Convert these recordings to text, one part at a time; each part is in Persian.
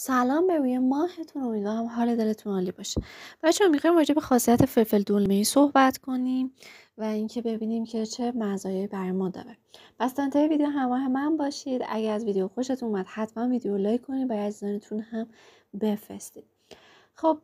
سلام به روی ماهتون امیدوارم حال دلتون عالی باشه بچه هم میخوایم راجع به خاصیت فلفل دلمه ای صحبت کنیم و اینکه ببینیم که چه مزایایی برای ما داره پس تا ویدیو همراه من باشید اگر از ویدیو خوشتون اومد حتما ویدیو لایک کنید و عزیزانتون هم بفرستید خب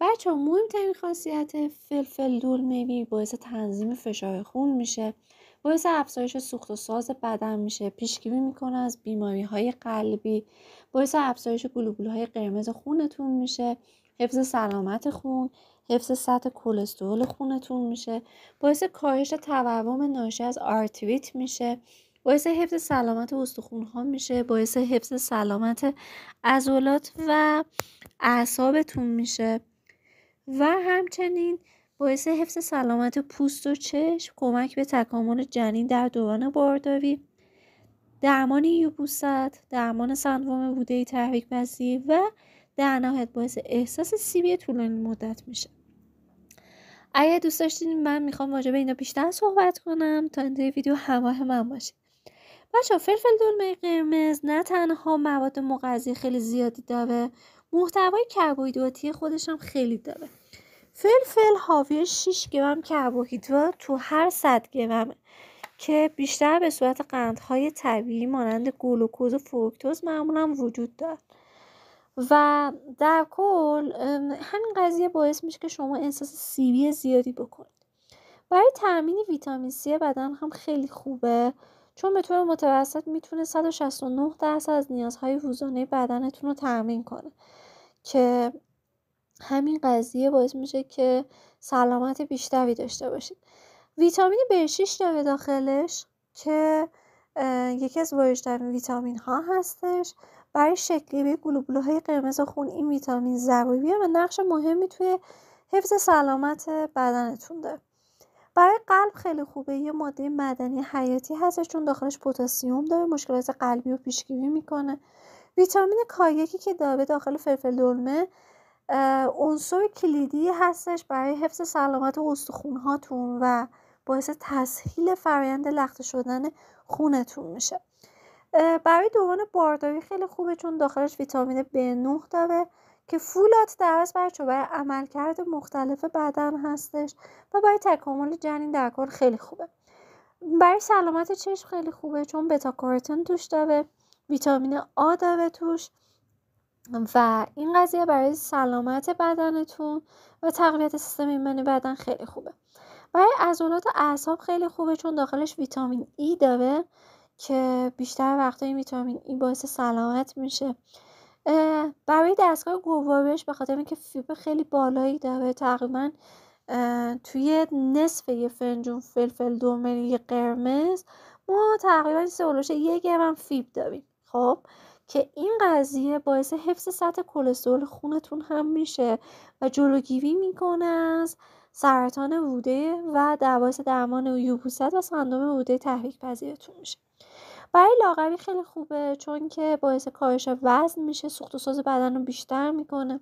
بچه ها مهمترین خاصیت فلفل دلمه باعث تنظیم فشار خون میشه باعث افزایش سوخت و ساز بدن میشه پیشگیری میکنه از بیماری های قلبی باعث افزایش گلوبول های قرمز خونتون میشه حفظ سلامت خون حفظ سطح کلسترول خونتون میشه باعث کاهش تورم ناشی از آرتریت میشه باعث حفظ سلامت استخون ها میشه باعث حفظ سلامت عضلات و اعصابتون میشه و همچنین باعث حفظ سلامت پوست و چشم کمک به تکامل جنین در دوران بارداری درمان یوبوست درمان سندروم بوده تحریک پذیر و در نهایت باعث احساس سیبی طولانی مدت میشه اگر دوست داشتین من میخوام واجبه به اینا بیشتر صحبت کنم تا انتهای ویدیو همراه من باشه بچه فلفل دلمه قرمز نه تنها مواد مغذی خیلی زیادی داره محتوای کربوهیدراتی خودش هم خیلی داره فلفل حاوی 6 گرم کربوهیدرات تو هر 100 گرم که بیشتر به صورت قندهای طبیعی مانند گلوکوز و فروکتوز معمولا وجود دارد و در کل همین قضیه باعث میشه که شما احساس سیری زیادی بکنید برای تامین ویتامین C بدن هم خیلی خوبه چون به طور متوسط میتونه 169 درصد از نیازهای روزانه بدنتون رو تامین کنه که همین قضیه باعث میشه که سلامت بیشتری داشته باشید ویتامین B6 داره داخلش که یکی از در ویتامین ها هستش برای شکلی گلوبوله های قرمز خون این ویتامین ضروریه و نقش مهمی توی حفظ سلامت بدنتون داره برای قلب خیلی خوبه یه ماده مدنی حیاتی هستش چون داخلش پتاسیم داره مشکلات قلبی رو پیشگیری میکنه ویتامین کایکی که داره داخل فلفل دلمه عنصر کلیدی هستش برای حفظ سلامت استخون هاتون و باعث تسهیل فرایند لخته شدن خونتون میشه برای دوران بارداری خیلی خوبه چون داخلش ویتامین B9 داره که فولات در برای چوبه عملکرد مختلف بدن هستش و برای تکامل جنین در کار خیلی خوبه برای سلامت چشم خیلی خوبه چون بتا توش داره ویتامین آ داره توش و این قضیه برای سلامت بدنتون و تقویت سیستم ایمنی بدن خیلی خوبه برای عضلات اعصاب خیلی خوبه چون داخلش ویتامین ای e داره که بیشتر وقتا این ویتامین ای e باعث سلامت میشه برای دستگاه گوارش به خاطر اینکه فیبر خیلی بالایی داره تقریبا توی نصف یه فنجون فلفل دومی قرمز ما تقریبا سه یه گرم فیب داریم خب که این قضیه باعث حفظ سطح کلسترول خونتون هم میشه و جلوگیری میکنه از سرطان روده و باعث درمان یوبوست و سندوم روده تحریک پذیرتون میشه برای لاغری خیلی خوبه چون که باعث کاهش وزن میشه سوخت و ساز بدن رو بیشتر میکنه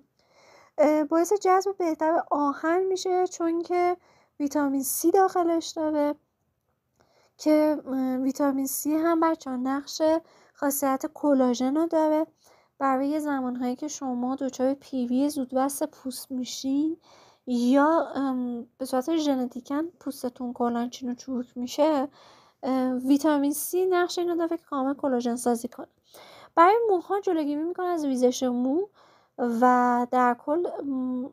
باعث جذب بهتر آهن میشه چون که ویتامین C داخلش داره که ویتامین C هم بچه نقش خاصیت کلاژن رو داره برای زمانهایی که شما دچار پیوی و پوست میشین یا به صورت ژنتیکا پوستتون کلانچین چین چروک میشه ویتامین C نقش اینو داره که کامل کلاژن سازی کنه برای موها جلوگیری میکنه از ریزش مو و در کل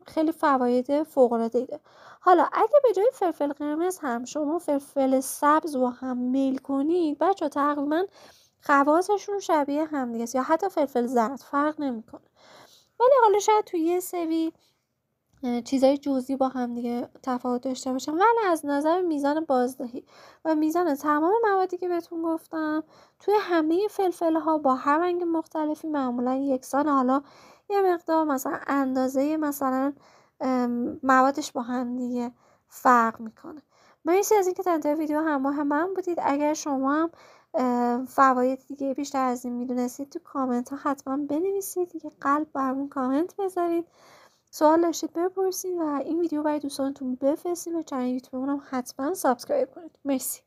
خیلی فواید فوق العاده داره حالا اگه به جای فلفل قرمز هم شما فلفل سبز رو هم میل کنید بچه تقریبا خواصشون شبیه همدیگه یا حتی فلفل زرد فرق نمیکنه ولی حالا شاید توی یه سری چیزای جزئی با هم دیگه تفاوت داشته باشن ولی از نظر میزان بازدهی و میزان تمام موادی که بهتون گفتم توی همه فلفل ها با هر رنگ مختلفی معمولا یکسان حالا یه مقدار مثلا اندازه مثلا موادش با هم دیگه فرق میکنه مرسی از اینکه تا ویدیو همراه من بودید اگر شما هم فواید دیگه بیشتر از این میدونستید تو کامنت ها حتما بنویسید یه قلب برمون کامنت بذارید سوال داشتید بپرسید و این ویدیو برای دوستانتون بفرستید و چنل یوتیوبمون هم حتما سابسکرایب کنید مرسی